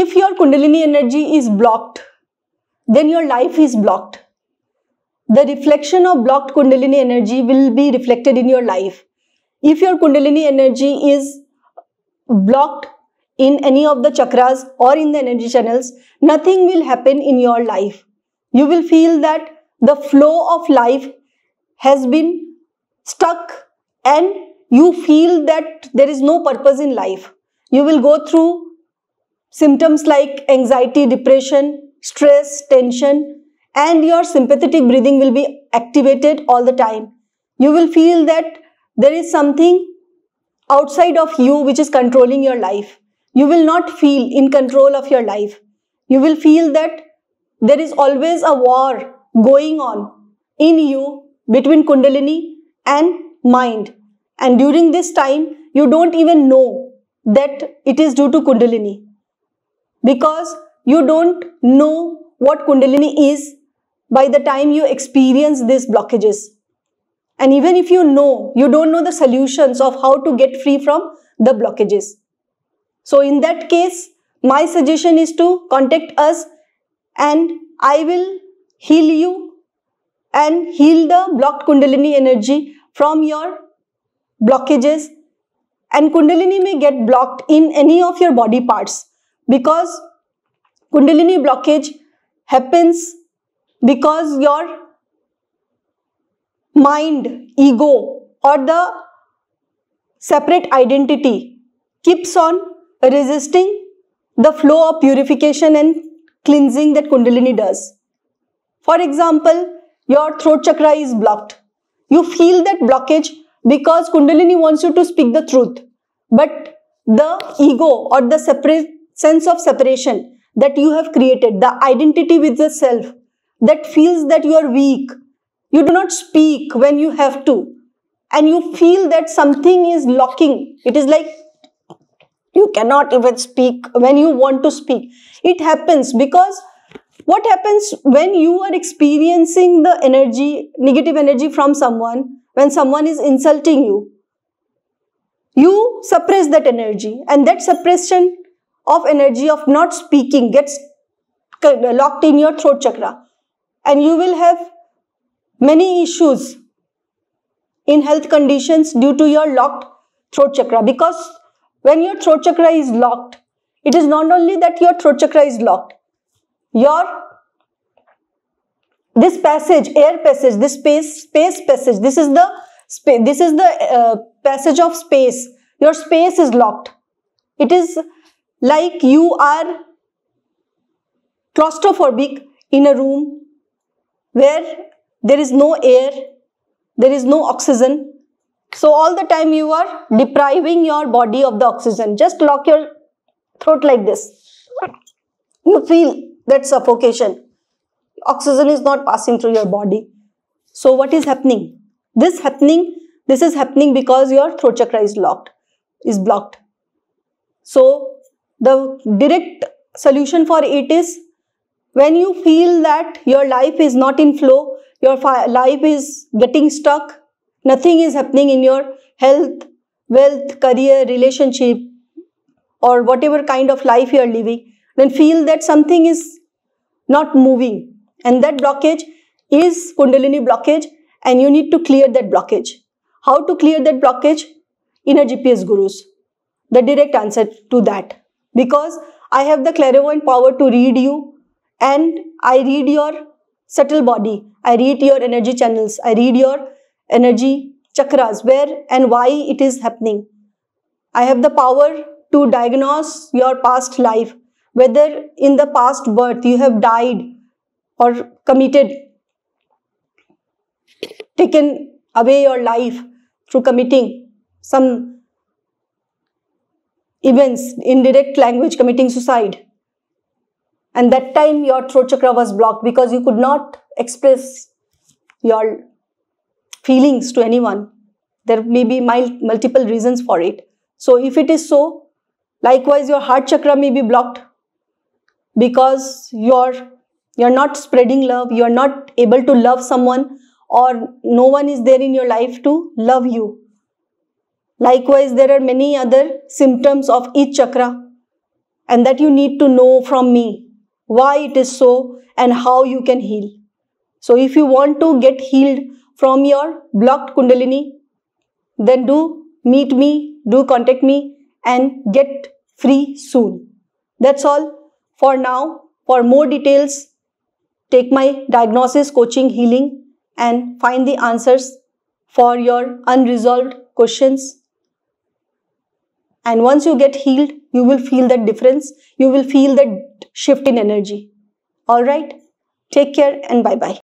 if your kundalini energy is blocked then your life is blocked the reflection of blocked kundalini energy will be reflected in your life if your kundalini energy is blocked in any of the chakras or in the energy channels nothing will happen in your life you will feel that the flow of life has been stuck and you feel that there is no purpose in life you will go through symptoms like anxiety, depression, stress, tension, and your sympathetic breathing will be activated all the time. You will feel that there is something outside of you which is controlling your life. You will not feel in control of your life. You will feel that there is always a war going on in you between Kundalini and mind. And during this time, you don't even know that it is due to Kundalini because you don't know what Kundalini is by the time you experience these blockages. And even if you know, you don't know the solutions of how to get free from the blockages. So in that case, my suggestion is to contact us and I will heal you and heal the blocked Kundalini energy from your blockages and Kundalini may get blocked in any of your body parts because kundalini blockage happens because your mind ego or the separate identity keeps on resisting the flow of purification and cleansing that kundalini does for example your throat chakra is blocked you feel that blockage because kundalini wants you to speak the truth but the ego or the separate sense of separation that you have created, the identity with the self that feels that you are weak. You do not speak when you have to. And you feel that something is locking. It is like you cannot even speak when you want to speak. It happens because what happens when you are experiencing the energy, negative energy from someone, when someone is insulting you, you suppress that energy and that suppression of energy of not speaking gets locked in your throat chakra and you will have many issues in health conditions due to your locked throat chakra because when your throat chakra is locked it is not only that your throat chakra is locked your this passage air passage this space space passage this is the this is the uh, passage of space your space is locked it is like you are claustrophobic in a room where there is no air, there is no oxygen. So all the time you are depriving your body of the oxygen. Just lock your throat like this. You feel that suffocation. Oxygen is not passing through your body. So what is happening? This happening, this is happening because your throat chakra is locked, is blocked. So the direct solution for it is when you feel that your life is not in flow, your life is getting stuck, nothing is happening in your health, wealth, career, relationship, or whatever kind of life you are living, then feel that something is not moving. And that blockage is Kundalini blockage, and you need to clear that blockage. How to clear that blockage? Inner GPS gurus. The direct answer to that because I have the clairvoyant power to read you and I read your subtle body. I read your energy channels. I read your energy chakras, where and why it is happening. I have the power to diagnose your past life, whether in the past birth you have died or committed, taken away your life through committing some events in direct language committing suicide. And that time your throat chakra was blocked because you could not express your feelings to anyone. There may be mild, multiple reasons for it. So if it is so, likewise your heart chakra may be blocked because you're you're not spreading love, you're not able to love someone or no one is there in your life to love you Likewise, there are many other symptoms of each chakra and that you need to know from me why it is so and how you can heal. So if you want to get healed from your blocked kundalini, then do meet me, do contact me and get free soon. That's all for now. For more details, take my diagnosis, coaching, healing and find the answers for your unresolved questions and once you get healed, you will feel that difference. You will feel that shift in energy. All right. Take care and bye bye.